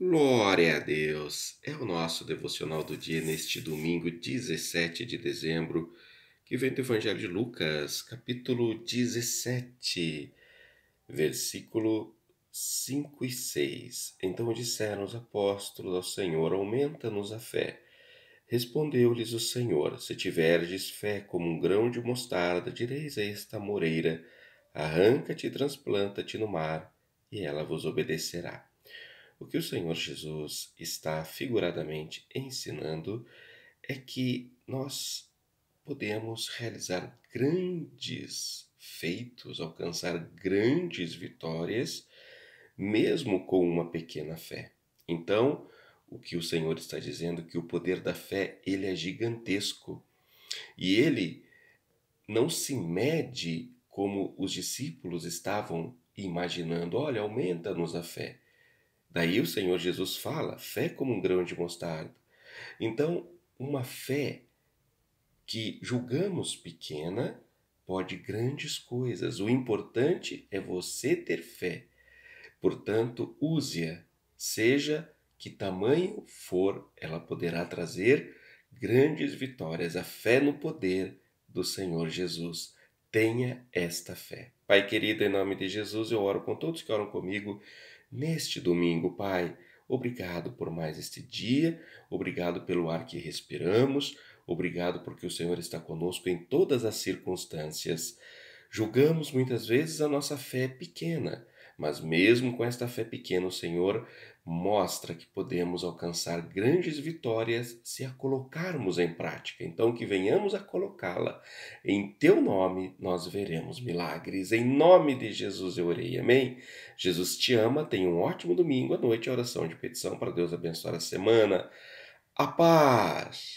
Glória a Deus! É o nosso devocional do dia neste domingo, 17 de dezembro, que vem do Evangelho de Lucas, capítulo 17, versículo 5 e 6. Então disseram os apóstolos ao Senhor: Aumenta-nos a fé. Respondeu-lhes o Senhor: Se tiverdes fé como um grão de mostarda, direis a esta moreira: Arranca-te e transplanta-te no mar, e ela vos obedecerá. O que o Senhor Jesus está figuradamente ensinando é que nós podemos realizar grandes feitos, alcançar grandes vitórias, mesmo com uma pequena fé. Então, o que o Senhor está dizendo é que o poder da fé, ele é gigantesco. E ele não se mede como os discípulos estavam imaginando, olha, aumenta-nos a fé. Daí o Senhor Jesus fala: fé como um grão de mostarda. Então, uma fé que julgamos pequena pode grandes coisas. O importante é você ter fé. Portanto, use-a, seja que tamanho for, ela poderá trazer grandes vitórias. A fé no poder do Senhor Jesus. Tenha esta fé. Pai querido, em nome de Jesus, eu oro com todos que oram comigo neste domingo, Pai. Obrigado por mais este dia, obrigado pelo ar que respiramos, obrigado porque o Senhor está conosco em todas as circunstâncias. Julgamos muitas vezes a nossa fé pequena, mas mesmo com esta fé pequena, o Senhor mostra que podemos alcançar grandes vitórias se a colocarmos em prática. Então, que venhamos a colocá-la. Em teu nome nós veremos milagres. Em nome de Jesus eu orei. Amém? Jesus te ama. Tenha um ótimo domingo à noite. Oração de petição para Deus abençoar a semana. A paz!